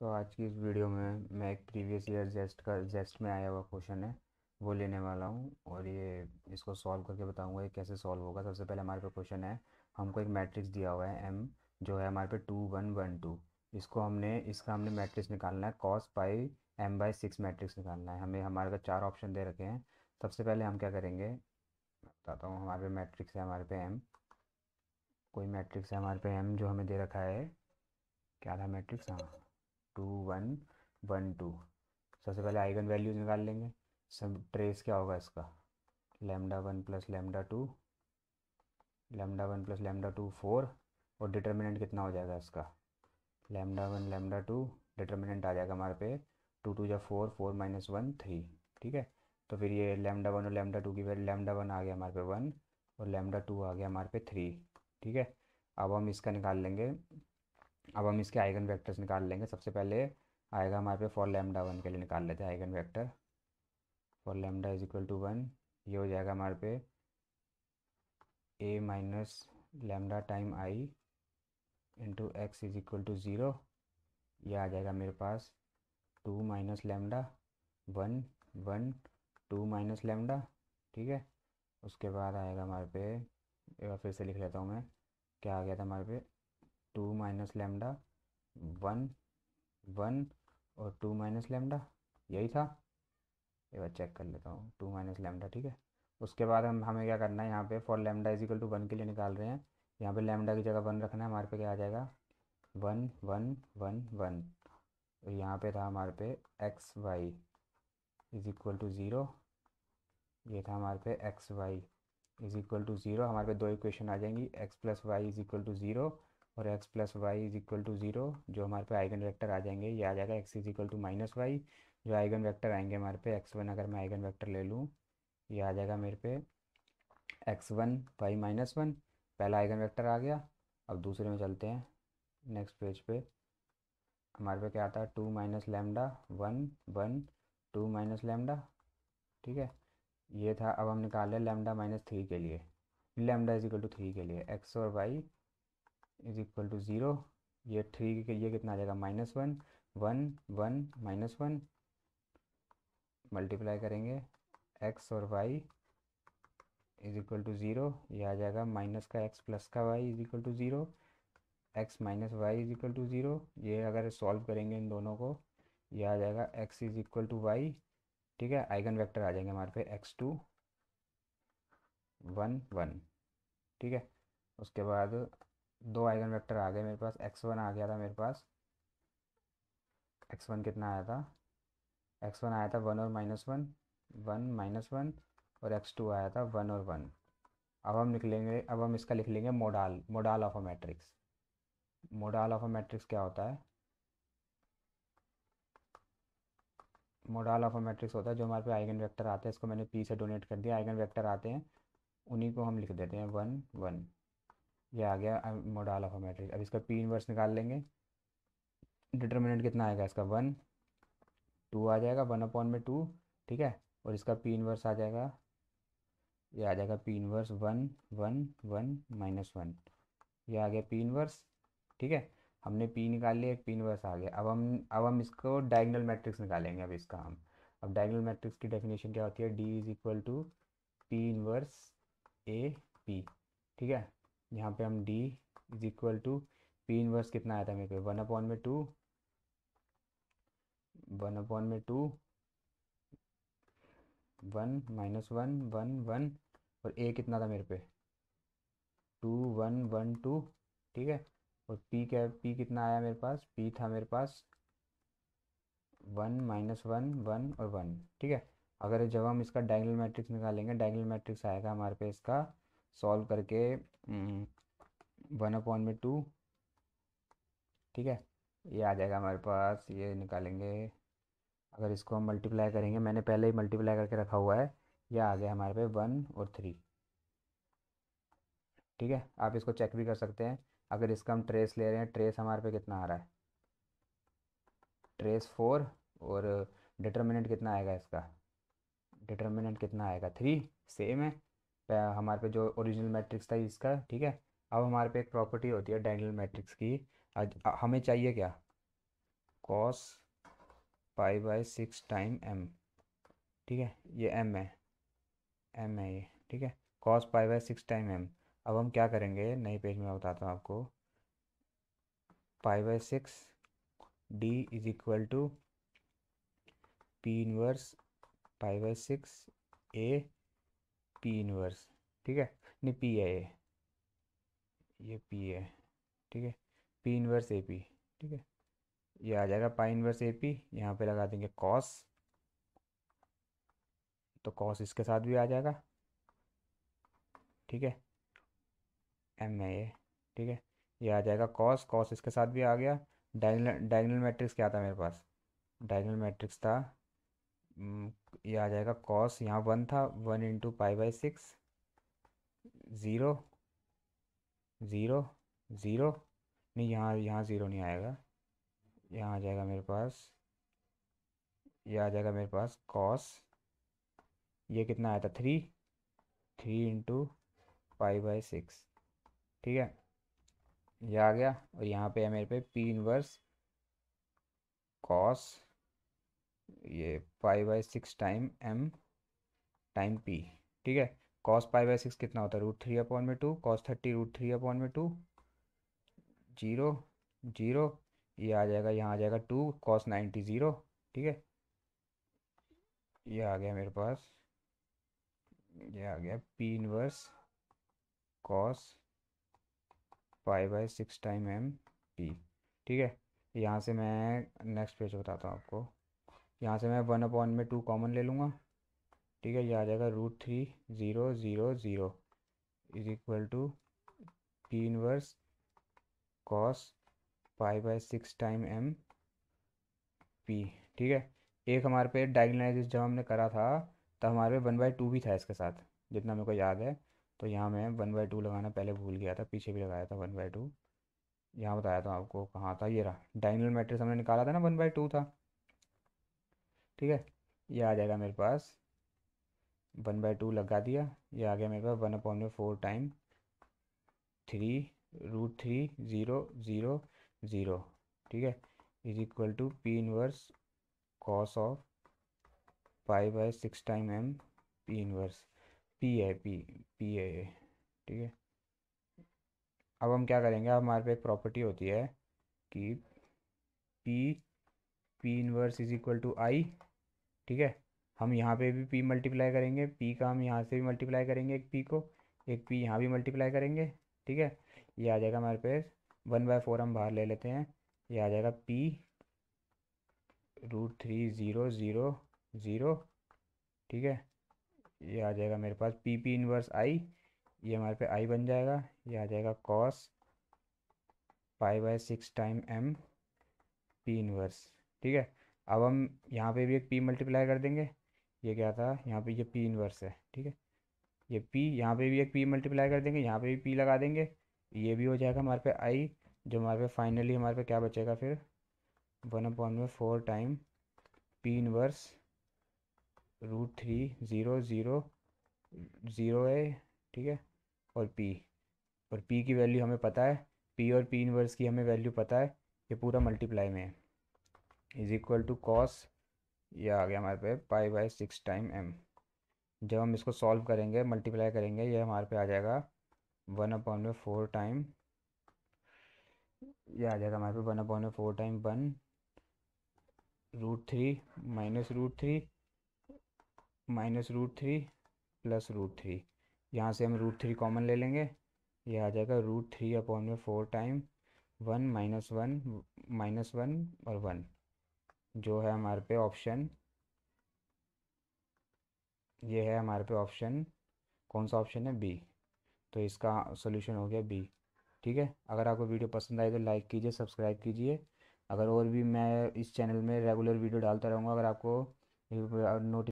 तो आज की इस वीडियो में मैं एक प्रीवियस ईयर जेस्ट का जेस्ट में आया हुआ क्वेश्चन है वो लेने वाला हूँ और ये इसको सॉल्व करके बताऊँगा ये कैसे सॉल्व होगा सबसे पहले हमारे पे क्वेश्चन है हमको एक मैट्रिक्स दिया हुआ है एम जो है हमारे पे टू वन वन टू इसको हमने इसका हमने मैट्रिक्स निकालना है cos pi M by six matrix निकालना है हमें हमारे का चार ऑप्शन दे रखे हैं सबसे पहले हम क्या करेंगे बताता हूँ हमारे पे मैट्रिक्स है हमारे पे एम कोई मैट्रिक्स है हमारे पे एम जो हमें दे रखा है क्या था मैट्रिक्स हाँ टू वन वन टू सबसे पहले आइगन वैल्यूज निकाल लेंगे सब ट्रेस क्या होगा इसका lambda one plus lambda two lambda one plus lambda two four और डिटर्मिनेंट कितना हो जाएगा इसका lambda one lambda two determinant आ जाएगा हमारे पे टू टू या four four minus one three ठीक है तो फिर ये लेमडा वन और लेमडा टू की वैल्यू लेमडा वन आ गया हमारे पे वन और लेमडा टू आ गया हमारे पे थ्री ठीक है अब हम इसका निकाल लेंगे अब हम इसके आइगन वेक्टर्स निकाल लेंगे सबसे पहले आएगा हमारे पे फॉर लेमडा वन के लिए निकाल लेते हैं eigenvector for lambda is equal to one ये हो जाएगा हमारे पे A minus lambda time I into X is equal to zero आ जाएगा मेरे पास two minus lambda one one two minus lambda ठीक है उसके बाद आएगा हमारे पे एक बार फिर से लिख लेता हूँ मैं क्या आ गया था हमारे पे two minus lambda one one और टू माइनस लेमडा यही था एक बार चेक कर लेता हूँ टू माइनस लेमडा ठीक है उसके बाद हम हमें क्या करना है यहाँ पे for lambda is equal to one के लिए निकाल रहे हैं यहाँ पे लेमडा की जगह वन रखना है हमारे पे क्या आ जाएगा वन वन वन वन और यहाँ पे था हमारे पे X Y is equal to zero ये था हमारे पे X Y is equal to zero हमारे पे दो इक्वेशन आ जाएंगी X plus Y is equal to zero और X plus Y is equal to zero जो हमारे पे आइगन वेक्टर आ जाएंगे ये आ जाएगा X is equal to minus Y जो आइगन वेक्टर आएंगे हमारे पे एक्स वन अगर मैं आइगन वेक्टर ले लूँ ये आ जाएगा मेरे पे X one Y minus one पहला आइगन वेक्टर आ गया अब दूसरे में चलते हैं नेक्स्ट पेज पे हमारे पे क्या आता है two minus lambda one one two minus lambda ठीक है ये था अब हम निकाल लें लेमडा माइनस थ्री के लिए lambda is equal to three के लिए एक्स और Y is equal to zero ये थ्री ये कितना आ जाएगा minus one one one minus one multiply करेंगे एक्स और Y is equal to zero ये आ जाएगा माइनस का एक्स प्लस का Y is equal to zero X minus Y is equal to zero ये अगर सॉल्व करेंगे इन दोनों को ये आ जाएगा X is equal to Y ठीक है आइगन वेक्टर आ जाएंगे हमारे पे एक्स टू वन वन ठीक है उसके बाद दो आइगन वेक्टर आ गए मेरे पास एक्स वन आ गया था मेरे पास एक्स वन कितना आया था एक्स वन आया था वन और minus one one minus one और एक्स टू आया था वन और वन अब हम निकलेंगे अब हम इसका लिख लेंगे modal modal of a matrix modal of a matrix क्या होता है मोडाल ऑफ अ मैट्रिक्स होता है जो हमारे पे आइगन वेक्टर आते हैं इसको मैंने पी से डोनेट कर दिया आइगन वेक्टर आते हैं उन्हीं को हम लिख देते हैं वन वन ये आ गया मोडाल ऑफ मैट्रिक्स अब इसका पी इनवर्स निकाल लेंगे डिटर्मिनेंट कितना आएगा इसका वन टू आ जाएगा वन अपॉन में टू ठीक है और इसका पी इनवर्स आ जाएगा ये आ जाएगा P inverse one one one minus one ये आ गया पी इनवर्स ठीक है हमने पी निकाल लिया पी इनवर्स आ गया अब हम अब हम इसको डायगनल मैट्रिक्स निकालेंगे अब इसका हम अब डायगनल मैट्रिक्स की डेफिनेशन क्या होती है D is equal to P inverse A P ठीक है यहाँ पे हम D is equal to P inverse कितना आया था मेरे को वन अपॉन में टू वन अपॉन में two one minus one one one और ए कितना था मेरे पे टू वन वन टू ठीक है और पी क्या पी कितना आया मेरे पास पी था मेरे पास वन माइनस वन वन और वन ठीक है अगर जब हम इसका डायगनल मैट्रिक्स निकालेंगे डायगनल मैट्रिक्स आएगा हमारे पे इसका सॉल्व करके वन हम्म, अपॉन में टू ठीक है ये आ जाएगा हमारे पास ये निकालेंगे अगर इसको हम मल्टीप्लाई करेंगे मैंने पहले ही मल्टीप्लाई करके रखा हुआ है ये आ गया हमारे पे वन और थ्री ठीक है आप इसको चेक भी कर सकते हैं अगर इसका हम ट्रेस ले रहे हैं ट्रेस हमारे पे कितना आ रहा है ट्रेस फोर और डिटर्मिनेंट कितना आएगा इसका डिटर्मिनेंट कितना आएगा थ्री सेम है हमारे पे जो ओरिजिनल मैट्रिक्स था इसका ठीक है अब हमारे पे एक प्रॉपर्टी होती है डायगनल मैट्रिक्स की हमें चाहिए क्या cos pi by six time M ठीक है ये एम है एम है ये ठीक है cos pi by six time M अब हम क्या करेंगे नई पेज में बताता हूँ आपको pi by six D is equal to P inverse pi by six A P inverse ठीक है नहीं पी है ये ये पी है ठीक है पी इनवर्स ए पी ठीक है ये आ जाएगा पाई इनवर्स ए पी यहाँ पे लगा देंगे कॉस तो कॉस इसके साथ भी आ जाएगा ठीक है एम है ये ठीक है ये आ जाएगा कॉस कॉस इसके साथ भी आ गया डायगनल डायगनल मैट्रिक्स क्या था मेरे पास डायगनल मैट्रिक्स था ये आ जाएगा कॉस यहाँ वन था one into pi by six zero zero zero नहीं यहाँ यहाँ ज़ीरो नहीं आएगा यहाँ आ जाएगा मेरे पास ये आ जाएगा मेरे पास कॉस ये कितना आया था three three into pi by six ठीक है ये आ गया और यहाँ पे है मेरे पे पी इनवर्स कॉस ये pi by six time M time P ठीक है कॉस पाई बाय सिक्स कितना होता है रूट थ्री अपॉन में two cos thirty root three upon में टू जीरो जीरो ये आ जाएगा यहाँ आ जाएगा टू कॉस नाइन्टी ज़ीरो ठीक है ये आ गया मेरे पास ये आ गया P inverse cos pi by six time M P ठीक है यहाँ से मैं नेक्स्ट पेज बताता हूँ आपको यहाँ से मैं वन अपॉन में टू कॉमन ले लूँगा ठीक है ये आ जाएगा root three zero zero zero is equal to P inverse cos pi by six time M P ठीक है एक हमारे पे डायगनाइजेशन जब हमने करा था तब हमारे पे वन बाई टू भी था इसके साथ जितना मेरे को याद है तो यहाँ मैं वन बाई टू लगाना पहले भूल गया था पीछे भी लगाया था वन बाई टू यहाँ बताया था आपको कहाँ था ये रहा डाइनल मैट्रिक्स हमने निकाला था ना वन बाई टू था ठीक है ये आ जाएगा मेरे पास वन बाई टू लगा दिया ये आ गया मेरे पास वन अपॉन में four time three root three zero zero zero ठीक है is equal to P inverse cos of pi by six time M P inverse P है पी पी है ठीक है अब हम क्या करेंगे अब हमारे पे एक प्रॉपर्टी होती है कि P P inverse is equal to I ठीक है हम यहाँ पे भी पी मल्टीप्लाई करेंगे पी का हम यहाँ से भी मल्टीप्लाई करेंगे एक पी को एक पी यहाँ भी मल्टीप्लाई करेंगे ठीक है ये आ जाएगा हमारे पास वन बाय फोर हम बाहर ले लेते हैं ये आ जाएगा P root three zero zero zero ठीक है ये आ जाएगा मेरे पास पी पी इनवर्स आई ये हमारे पे आई बन जाएगा ये आ जाएगा cos pi by six time M P inverse ठीक है अब हम यहाँ पे भी एक पी मल्टीप्लाई कर देंगे ये क्या था यहाँ पे ये पी इनवर्स है ठीक है ये पी यहाँ पे भी एक पी मल्टीप्लाई कर देंगे यहाँ पे भी पी लगा देंगे ये भी हो जाएगा हमारे पे आई जो हमारे पे फाइनली हमारे पे क्या बचेगा फिर वन अपॉन में four time P inverse root three zero zero zero है ठीक है और पी और पी की वैल्यू हमें पता है पी और पी इनवर्स की हमें वैल्यू पता है ये पूरा मल्टीप्लाई में है इज इक्वल टू कॉस ये आ गया हमारे पे pi by six time M जब हम इसको सॉल्व करेंगे मल्टीप्लाई करेंगे ये हमारे पे आ जाएगा वन अपॉन में फोर टाइम ये आ जाएगा हमारे पे वन अपॉन में four time one root three minus root three minus root three plus root three यहाँ से हम रूट थ्री कॉमन ले लेंगे ये आ जाएगा रूट थ्री अपॉन में four time one minus one minus one और वन जो है हमारे पे ऑप्शन ये है हमारे पे ऑप्शन कौन सा ऑप्शन है बी तो इसका सोल्यूशन हो गया बी ठीक है अगर आपको वीडियो पसंद आए तो लाइक कीजिए सब्सक्राइब कीजिए अगर और भी मैं इस चैनल में रेगुलर वीडियो डालता रहूँगा अगर आपको नोटिस